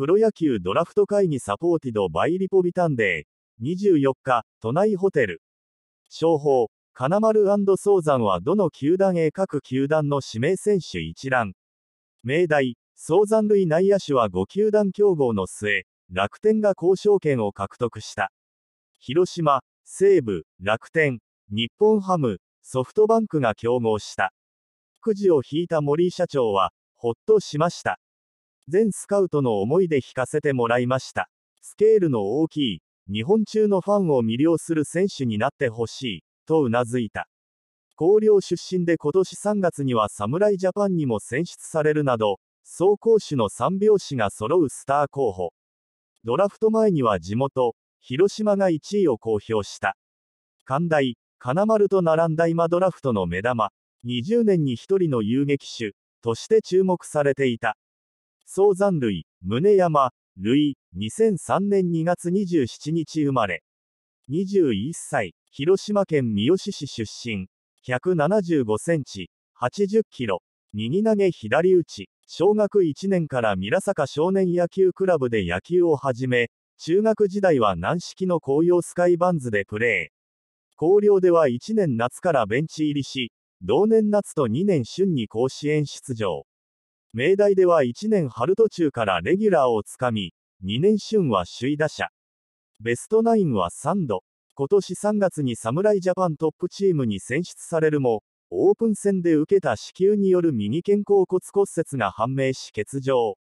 プロ野球ドラフト会議サポーティドバイリポビタンデー、24日、都内ホテル。商法、金丸早山はどの球団へ各球団の指名選手一覧。命題、早山類内野手は5球団競合の末、楽天が交渉権を獲得した。広島、西武、楽天、日本ハム、ソフトバンクが競合した。くじを引いた森井社長は、ほっとしました。全スカウトの思いで弾かせてもらいました。スケールの大きい、日本中のファンを魅了する選手になってほしい、とうなずいた。広陵出身で今年3月には侍ジャパンにも選出されるなど、走攻守の3拍子が揃うスター候補。ドラフト前には地元、広島が1位を公表した。寛大、金丸と並んだ今ドラフトの目玉、20年に1人の遊撃手、として注目されていた。総山類、宗山、類、2003年2月27日生まれ。21歳、広島県三好市出身。175センチ、80キロ。右投げ左打ち。小学1年から宮坂少年野球クラブで野球を始め、中学時代は軟式の紅葉スカイバンズでプレー。高陵では1年夏からベンチ入りし、同年夏と2年春に甲子園出場。明大では1年春途中からレギュラーをつかみ、2年春は首位打者。ベストナインは3度。今年3月に侍ジャパントップチームに選出されるも、オープン戦で受けた子宮による右肩甲骨骨折が判明し欠場。